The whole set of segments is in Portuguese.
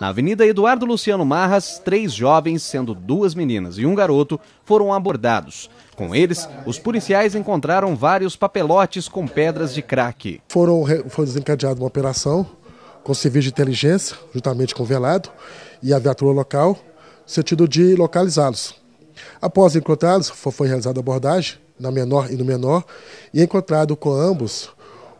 Na Avenida Eduardo Luciano Marras, três jovens, sendo duas meninas e um garoto, foram abordados. Com eles, os policiais encontraram vários papelotes com pedras de crack. Foram, foi desencadeada uma operação com civis de inteligência, juntamente com o velado, e a viatura local, no sentido de localizá-los. Após encontrá-los, foi realizada a abordagem na menor e no menor, e encontrado com ambos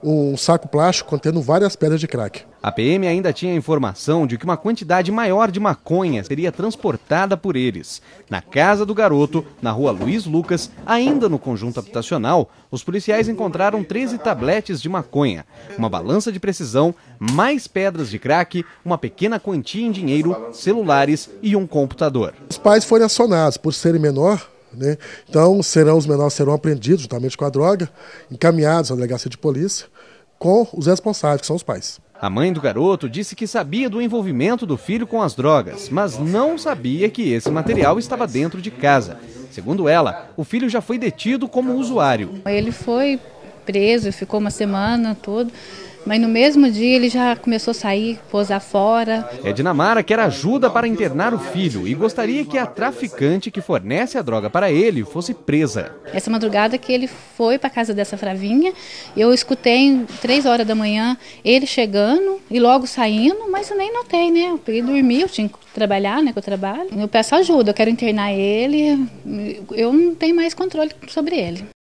um saco plástico contendo várias pedras de crack. A PM ainda tinha informação de que uma quantidade maior de maconha seria transportada por eles. Na casa do garoto, na rua Luiz Lucas, ainda no conjunto habitacional, os policiais encontraram 13 tabletes de maconha, uma balança de precisão, mais pedras de crack, uma pequena quantia em dinheiro, celulares e um computador. Os pais foram acionados por serem menor né? Então, serão os menores serão apreendidos juntamente com a droga, encaminhados à delegacia de polícia com os responsáveis, que são os pais. A mãe do garoto disse que sabia do envolvimento do filho com as drogas, mas não sabia que esse material estava dentro de casa. Segundo ela, o filho já foi detido como usuário. Ele foi preso, ficou uma semana, tudo. Mas no mesmo dia ele já começou a sair, posar fora. É Dinamara quer ajuda para internar o filho e gostaria que a traficante que fornece a droga para ele fosse presa. Essa madrugada que ele foi para casa dessa fravinha, eu escutei três horas da manhã ele chegando e logo saindo, mas eu nem notei, né? Eu peguei dormir, eu tinha que trabalhar, né? Que eu trabalho. Eu peço ajuda, eu quero internar ele, eu não tenho mais controle sobre ele.